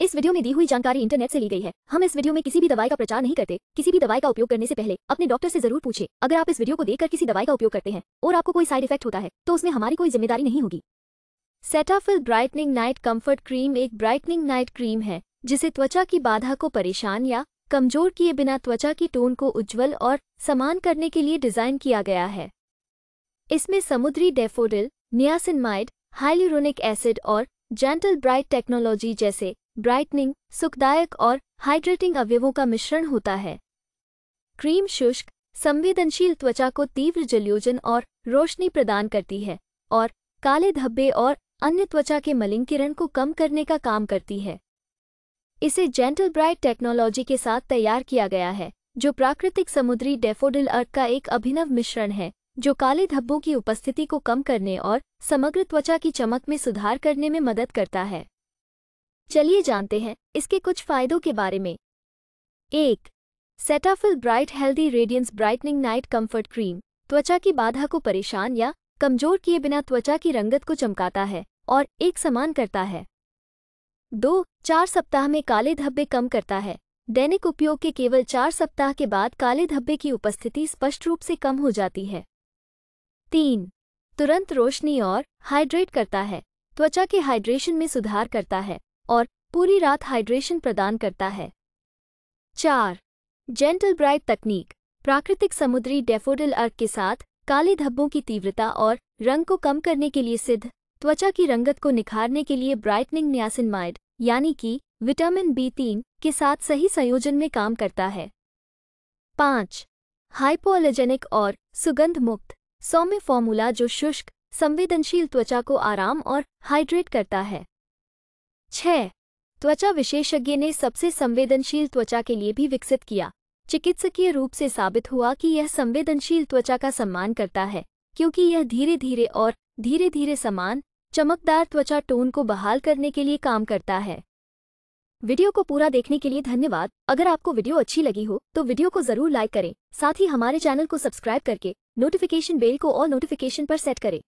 इस वीडियो में दी हुई जानकारी इंटरनेट से ली गई है हम इस वीडियो में किसी भी दवाई का प्रचार नहीं करते किसी भी दवाई का उपयोग करने से पहले अपने डॉक्टर से जरूर पूछे अगर आप इस वीडियो को देखकर किसी दवाई का उपयोग करते हैं और आपको कोई साइड इफेक्ट होता है तो उसमें हमारी कोई जिम्मेदारी नहीं होगी Cetaphil brightening night comfort cream एक ब्राइटनिंग नाइट क्रीम है जिसे त्वचा की बाधा को परेशान या कमजोर किए बिना त्वचा की टोन को उज्जवल और समान करने के लिए डिजाइन किया गया है इसमें समुद्री डेफोडिल नियासिनमाइड हाइल्यूरोनिक एसिड और जेंटल ब्राइट टेक्नोलॉजी जैसे ब्राइटनिंग सुखदायक और हाइड्रेटिंग अवयवों का मिश्रण होता है क्रीम शुष्क संवेदनशील त्वचा को तीव्र जलयोजन और रोशनी प्रदान करती है और काले धब्बे और अन्य त्वचा के मलिन किरण को कम करने का काम करती है इसे जेंटल ब्राइट टेक्नोलॉजी के साथ तैयार किया गया है जो प्राकृतिक समुद्री डेफोडिल अर्थ का एक अभिनव मिश्रण है जो काले धब्बों की उपस्थिति को कम करने और समग्र त्वचा की चमक में सुधार करने में मदद करता है चलिए जानते हैं इसके कुछ फायदों के बारे में एक Cetaphil bright healthy radiance brightening night comfort cream त्वचा की बाधा को परेशान या कमजोर किए बिना त्वचा की रंगत को चमकाता है और एक समान करता है दो चार सप्ताह में काले धब्बे कम करता है दैनिक उपयोग के केवल चार सप्ताह के बाद काले धब्बे की उपस्थिति स्पष्ट रूप से कम हो जाती है तीन तुरंत रोशनी और हाइड्रेट करता है त्वचा के हाइड्रेशन में सुधार करता है और पूरी रात हाइड्रेशन प्रदान करता है चार जेंटल ब्राइट तकनीक प्राकृतिक समुद्री डेफोडिल अर्क के साथ काले धब्बों की तीव्रता और रंग को कम करने के लिए सिद्ध त्वचा की रंगत को निखारने के लिए ब्राइटनिंग न्यासिनमाइड यानी कि विटामिन बी तीन के साथ सही संयोजन में काम करता है पाँच हाइपोअलर्जेनिक और सुगंध मुक्त सौम्य फॉर्मूला जो शुष्क संवेदनशील त्वचा को आराम और हाइड्रेट करता है छह त्वचा विशेषज्ञ ने सबसे संवेदनशील त्वचा के लिए भी विकसित किया चिकित्सकीय रूप से साबित हुआ कि यह संवेदनशील त्वचा का सम्मान करता है क्योंकि यह धीरे धीरे और धीरे धीरे समान चमकदार त्वचा टोन को बहाल करने के लिए काम करता है वीडियो को पूरा देखने के लिए धन्यवाद अगर आपको वीडियो अच्छी लगी हो तो वीडियो को जरूर लाइक करें साथ ही हमारे चैनल को सब्सक्राइब करके नोटिफिकेशन बेल को ऑल नोटिफिकेशन पर सेट करें